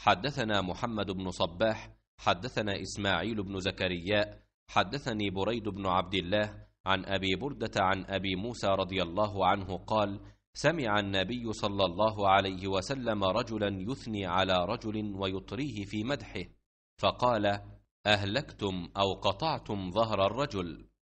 حدثنا محمد بن صباح حدثنا إسماعيل بن زكرياء حدثني بريد بن عبد الله عن أبي بردة عن أبي موسى رضي الله عنه قال سمع النبي صلى الله عليه وسلم رجلا يثني على رجل ويطريه في مدحه فقال أهلكتم أو قطعتم ظهر الرجل